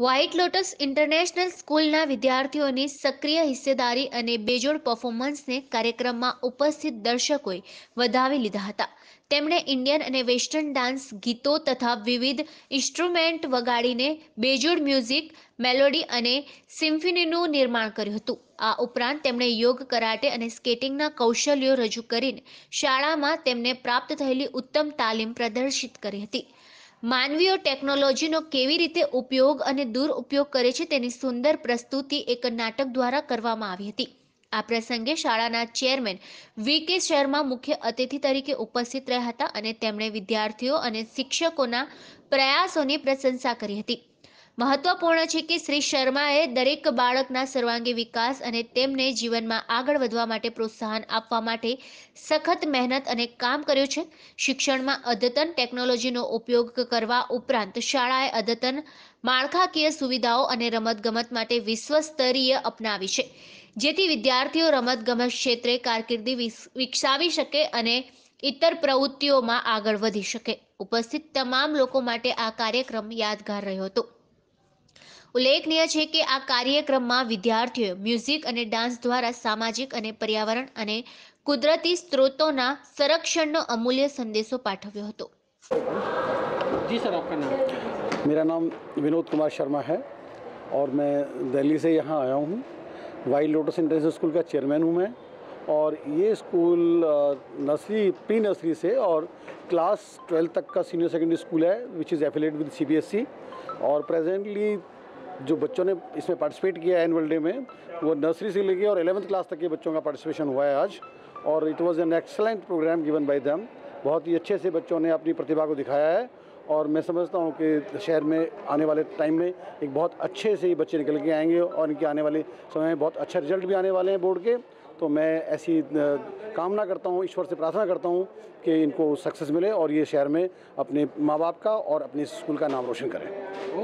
white lotus international સ્કૂલના વિદ્યાર્થીઓની સક્રિય હિસ્સેદારી અને બેજોડ પરફોર્મન્સને કાર્યક્રમમાં ઉપસ્થિત દર્શકોએ વધાવી લીધા હતા તેમણે ઇન્ડિયન અને વેસ્ટર્ન ડાન્સ ગીતો તથા વિવિધ ઇન્સ્ટ્રુમેન્ટ વગાડીને બેજોડ મ્યુઝિક મેલોડી અને સિમ્ફનીનું નિર્માણ કર્યું હતું આ ઉપરાંત તેમણે યોગ કરાટે અને સ્કેટિંગના કૌશલ્યો રજૂ કરીને શાળામાં તેમને પ્રાપ્ત થયેલી ઉત્તમ તાલીમ પ્રદર્શિત કરી હતી માનવીઓ ટેકનોલોજીનો કેવી રીતે ઉપયોગ અને દુરઉપયોગ કરે છે તેની સુંદર પ્રસ્તુતિ એક નાટક દ્વારા કરવામાં આવી હતી આ પ્રસંગે શાળાના ચેરમેન વી કે શર્મા મુખ્ય અતિથિ તરીકે ઉપસ્થિત રહ્યા હતા અને તેમણે વિદ્યાર્થીઓ અને શિક્ષકોના પ્રયાસોની પ્રશંસા કરી હતી મહત્વપૂર્ણ છે કે શ્રી શર્માએ દરેક બાળકના સર્વાંગી વિકાસ અને તેમને જીવનમાં આગળ વધવા માટે પ્રોત્સાહન આપવા માટે સખત મહેનત અને કામ કર્યું છે શિક્ષણમાં અદ્યતન ટેકનોલોજીનો ઉપયોગ કરવા ઉપરાંત શાળાએ અદ્યતન માળખાકીય સુવિધાઓ અને રમતગમત માટે વિશ્વસ્તરીય અપનાવી છે જેથી વિદ્યાર્થીઓ રમતગમત ક્ષેત્રે કારકિર્દી વિકસાવી શકે અને ઇતર પ્રવૃત્તિઓમાં આગળ વધી શકે ઉપસ્થિત તમામ લોકો માટે આ કાર્યક્રમ યાદગાર રહ્યો હતો उल्लेखनीय है कि आ कार्यक्रम में મ્યુઝિક म्यूजिक और डांस द्वारा सामाजिक पर्यावरण और कुदरती स्त्रोतों संरक्षण अमूल्य संदेशों પાઠવ્યો હતો जी सर आपका नाम मेरा नाम विनोद कुमार शर्मा है और मैं दिल्ली से यहाँ आया हूँ वाइल्ड लोटस इंटरनेशनल स्कूल का चेयरमैन हूँ मैं और ये स्कूल नर्सरी प्री नर्सरी से और क्लास ट्वेल्थ तक का सीनियर सेकेंडरी स्कूल है which is affiliate with C और प्रेजेंटली जो बच्चों ने इसमें पार्टिसिपेट किया एनुअल डे में वो नर्सरी से लेके और एलेवंथ क्लास तक के बच्चों का पार्टिसिपेशन हुआ है आज और it was an excellent programme given by them बहुत ही अच्छे से बच्चों ने अपनी प्रतिभा को दिखाया है और मैं समझता हूँ कि शहर में आने वाले टाइम में एक बहुत अच्छे से ही बच्चे निकल के आएंगे और इनके आने वाले समय में बहुत अच्छे रिजल्ट भी आने वाले हैं बोर्ड के तो मैं ऐसी कामना करता हूँ ईश्वर से प्रार्थना करता हूँ कि इनको सक्सेस मिले और ये शहर में अपने माँ बाप का और अपने स्कूल का नाम रोशन करें